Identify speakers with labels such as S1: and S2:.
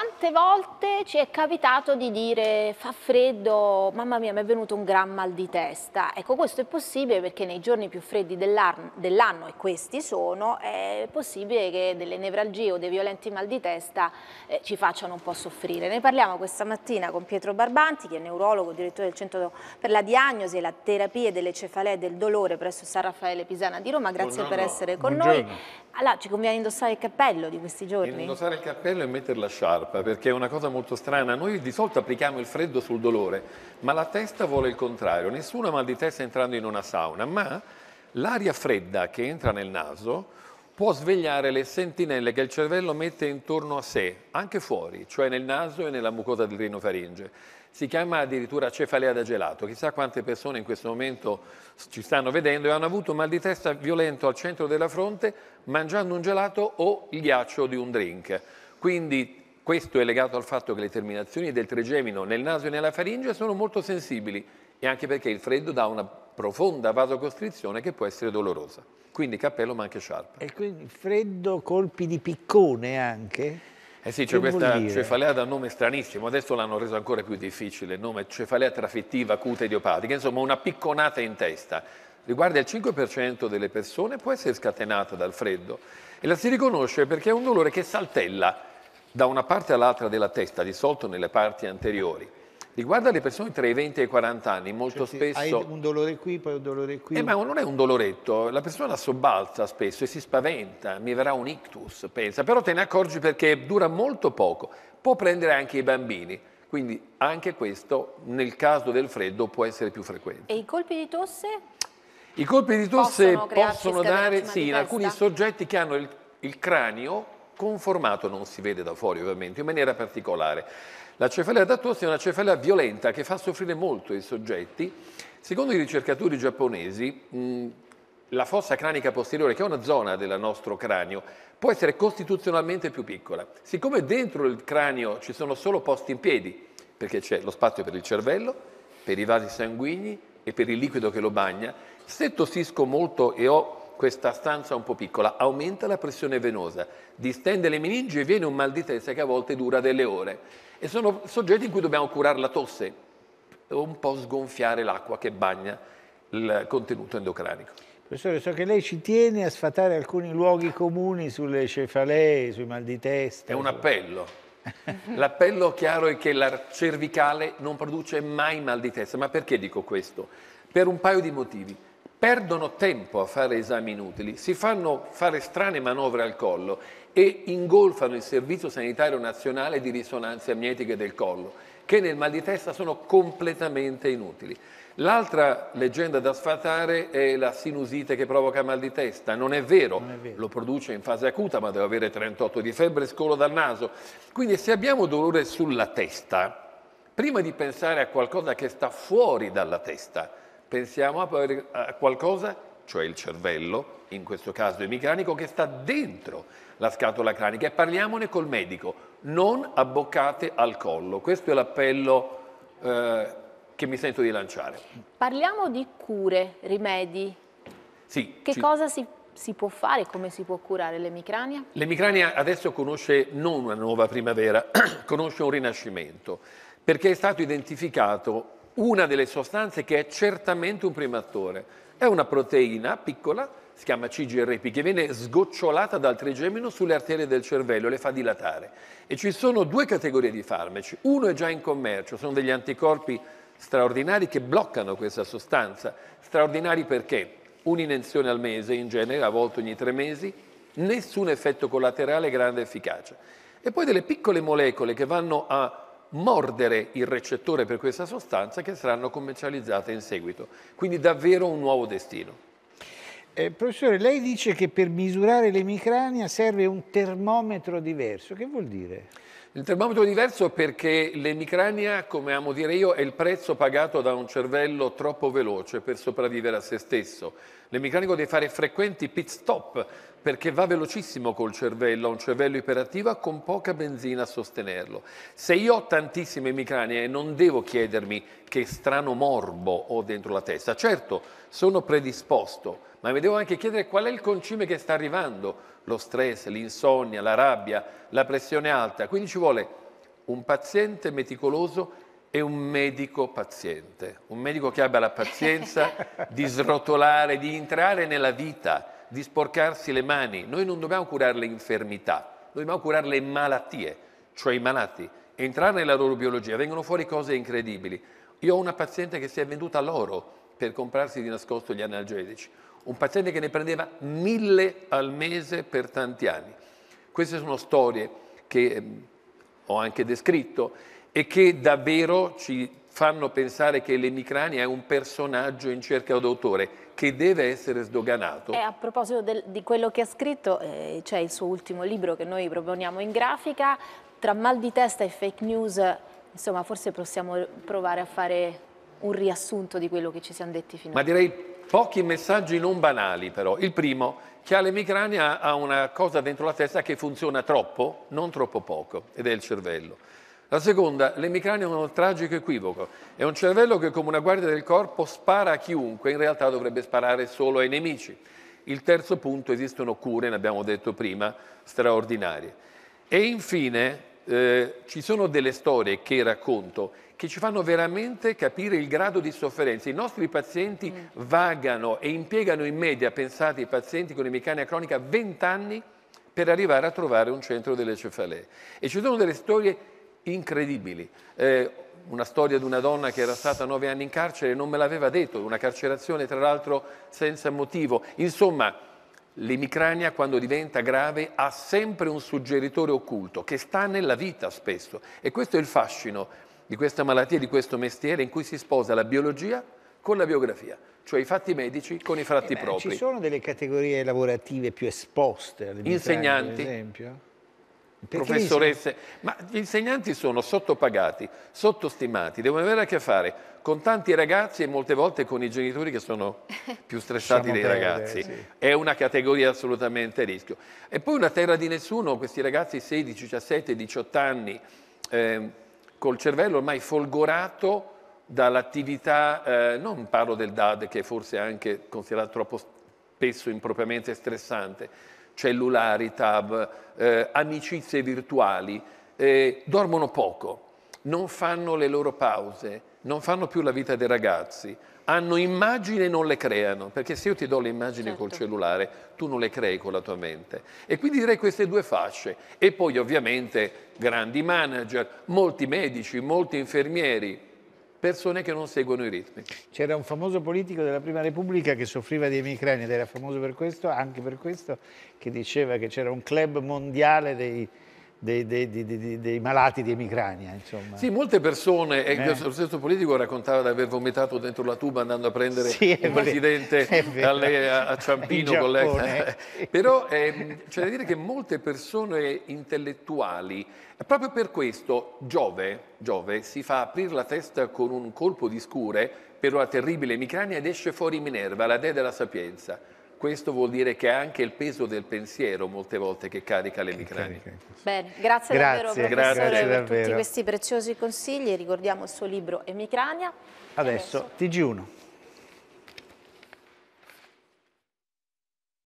S1: Quante volte ci è capitato di dire fa freddo, mamma mia mi è venuto un gran mal di testa? Ecco questo è possibile perché nei giorni più freddi dell'anno, dell e questi sono, è possibile che delle nevralgie o dei violenti mal di testa eh, ci facciano un po' soffrire. Ne parliamo questa mattina con Pietro Barbanti che è neurologo, direttore del Centro per la Diagnosi e la Terapia delle Cefalee e del Dolore presso San Raffaele Pisana di Roma. Grazie Buongiorno. per essere con Buongiorno. noi. Allora, ci conviene indossare il cappello di questi giorni?
S2: Indossare il cappello e mettere la sciarpa, perché è una cosa molto strana. Noi di solito applichiamo il freddo sul dolore, ma la testa vuole il contrario. Nessuno ha mal di testa entrando in una sauna, ma l'aria fredda che entra nel naso può svegliare le sentinelle che il cervello mette intorno a sé, anche fuori, cioè nel naso e nella mucosa del rinofaringe si chiama addirittura cefalea da gelato. Chissà quante persone in questo momento ci stanno vedendo e hanno avuto mal di testa violento al centro della fronte mangiando un gelato o il ghiaccio di un drink. Quindi questo è legato al fatto che le terminazioni del trigemino nel naso e nella faringe sono molto sensibili e anche perché il freddo dà una profonda vasocostrizione che può essere dolorosa. Quindi cappello ma anche sciarpa.
S3: E quindi freddo, colpi di piccone anche?
S2: Eh sì, c'è questa cefalea da nome stranissimo, adesso l'hanno reso ancora più difficile, il nome cefalea trafettiva acuta idiopatica, insomma una picconata in testa. Riguarda il 5% delle persone, può essere scatenata dal freddo e la si riconosce perché è un dolore che saltella da una parte all'altra della testa, di solito nelle parti anteriori riguarda le persone tra i 20 e i 40 anni, molto cioè, spesso... Hai un
S3: dolore qui, poi un dolore qui... Eh, ma
S2: non è un doloretto, la persona sobbalza spesso e si spaventa, mi verrà un ictus, pensa, però te ne accorgi perché dura molto poco, può prendere anche i bambini. Quindi anche questo, nel caso del freddo, può essere più frequente.
S1: E i colpi di tosse?
S2: I colpi di tosse possono, possono dare, sì, in alcuni soggetti che hanno il, il cranio conformato non si vede da fuori ovviamente, in maniera particolare. La cefalea da è una cefalea violenta che fa soffrire molto i soggetti. Secondo i ricercatori giapponesi, la fossa cranica posteriore, che è una zona del nostro cranio, può essere costituzionalmente più piccola. Siccome dentro il cranio ci sono solo posti in piedi, perché c'è lo spazio per il cervello, per i vasi sanguigni e per il liquido che lo bagna, se tossisco molto e ho questa stanza un po' piccola, aumenta la pressione venosa, distende le meningi e viene un mal di testa che a volte dura delle ore. E sono soggetti in cui dobbiamo curare la tosse, o un po' sgonfiare l'acqua che bagna il contenuto endocranico.
S3: Professore, so che lei ci tiene a sfatare alcuni luoghi comuni sulle cefalee, sui mal di testa. È un
S2: appello. L'appello chiaro è che la cervicale non produce mai mal di testa. Ma perché dico questo? Per un paio di motivi perdono tempo a fare esami inutili, si fanno fare strane manovre al collo e ingolfano il Servizio Sanitario Nazionale di risonanze magnetiche del collo, che nel mal di testa sono completamente inutili. L'altra leggenda da sfatare è la sinusite che provoca mal di testa. Non è, vero, non è vero, lo produce in fase acuta, ma deve avere 38 di febbre e scolo dal naso. Quindi se abbiamo dolore sulla testa, prima di pensare a qualcosa che sta fuori dalla testa, pensiamo a qualcosa, cioè il cervello, in questo caso emicranico, che sta dentro la scatola cranica e parliamone col medico, non abboccate al collo. Questo è l'appello eh, che mi sento di lanciare.
S1: Parliamo di cure, rimedi.
S2: Sì. Che ci... cosa
S1: si si può fare, come si può curare l'emicrania?
S2: L'emicrania adesso conosce non una nuova primavera, conosce un rinascimento, perché è stato identificato una delle sostanze che è certamente un primattore. È una proteina piccola, si chiama CGRP, che viene sgocciolata dal trigemino sulle arterie del cervello, le fa dilatare. E ci sono due categorie di farmaci. Uno è già in commercio, sono degli anticorpi straordinari che bloccano questa sostanza. Straordinari perché? Un'iniezione al mese in genere, a volte ogni tre mesi, nessun effetto collaterale, grande efficacia. E poi delle piccole molecole che vanno a mordere il recettore per questa sostanza che saranno commercializzate in seguito. Quindi davvero un nuovo destino.
S3: Eh, professore, lei dice che per misurare l'emicrania serve un termometro diverso. Che vuol dire? Il
S2: termometro è diverso perché l'emicrania, come amo dire io, è il prezzo pagato da un cervello troppo veloce per sopravvivere a se stesso. L'emicranico deve fare frequenti pit stop perché va velocissimo col cervello, ha un cervello iperattivo con poca benzina a sostenerlo. Se io ho tantissime emicranie non devo chiedermi che strano morbo ho dentro la testa. Certo, sono predisposto, ma mi devo anche chiedere qual è il concime che sta arrivando, lo stress, l'insonnia, la rabbia, la pressione alta. Quindi ci vuole un paziente meticoloso e un medico paziente, un medico che abbia la pazienza di srotolare, di entrare nella vita, di sporcarsi le mani. Noi non dobbiamo curare le infermità, dobbiamo curare le malattie, cioè i malati, entrare nella loro biologia, vengono fuori cose incredibili. Io ho una paziente che si è venduta loro per comprarsi di nascosto gli analgesici un paziente che ne prendeva mille al mese per tanti anni. Queste sono storie che ehm, ho anche descritto e che davvero ci fanno pensare che l'emicrania è un personaggio in cerca d'autore che deve essere sdoganato. E a
S1: proposito del, di quello che ha scritto, eh, c'è il suo ultimo libro che noi proponiamo in grafica, tra mal di testa e fake news, insomma forse possiamo provare a fare un riassunto di quello che ci siamo detti finora. Ma
S2: direi Pochi messaggi non banali però. Il primo, chi ha l'emicrania ha una cosa dentro la testa che funziona troppo, non troppo poco, ed è il cervello. La seconda, l'emicrania è un tragico equivoco. È un cervello che come una guardia del corpo spara a chiunque, in realtà dovrebbe sparare solo ai nemici. Il terzo punto, esistono cure, ne abbiamo detto prima, straordinarie. E infine, eh, ci sono delle storie che racconto che ci fanno veramente capire il grado di sofferenza. I nostri pazienti mm. vagano e impiegano in media, pensate, i pazienti con emicrania cronica 20 anni per arrivare a trovare un centro delle cefalee. E ci sono delle storie incredibili. Eh, una storia di una donna che era stata nove anni in carcere e non me l'aveva detto, una carcerazione tra l'altro senza motivo. Insomma, l'emicrania quando diventa grave ha sempre un suggeritore occulto che sta nella vita spesso e questo è il fascino di questa malattia, di questo mestiere in cui si sposa la biologia con la biografia, cioè i fatti medici con i fatti eh beh, propri. Ci
S3: sono delle categorie lavorative più esposte alle Insegnanti, per esempio? professoresse, ma gli
S2: insegnanti sono sottopagati, sottostimati, devono avere a che fare con tanti ragazzi e molte volte con i genitori che sono più stressati dei perdere, ragazzi. Sì. È una categoria assolutamente a rischio. E poi una terra di nessuno, questi ragazzi 16, 17, 18 anni, eh, col cervello ormai folgorato dall'attività, eh, non parlo del DAD che forse è anche considerato troppo spesso impropriamente stressante, cellulari, tab, eh, amicizie virtuali, eh, dormono poco, non fanno le loro pause, non fanno più la vita dei ragazzi, hanno immagini e non le creano, perché se io ti do le immagini certo. col cellulare, tu non le crei con la tua mente. E quindi direi queste due fasce. E poi ovviamente grandi manager, molti medici, molti infermieri, persone che non seguono i ritmi.
S3: C'era un famoso politico della Prima Repubblica che soffriva di emicrania ed era famoso per questo, anche per questo, che diceva che c'era un club mondiale dei dei, dei, dei, dei, malati di emicrania. Eh, insomma.
S2: Sì, molte persone, eh. lo stesso politico raccontava di aver vomitato dentro la tuba andando a prendere sì, il presidente a, a Ciampino. Con lei. Eh, però eh, c'è da dire che molte persone intellettuali, proprio per questo Giove, Giove si fa aprire la testa con un colpo di scure per una terribile emicrania ed esce fuori Minerva, la dea della sapienza questo vuol dire che è anche il peso del pensiero molte volte che carica l'emicrania.
S1: Bene, grazie, grazie davvero grazie,
S2: professore grazie per davvero.
S3: tutti questi
S1: preziosi consigli. Ricordiamo il suo libro Emicrania.
S3: Adesso, adesso. TG1.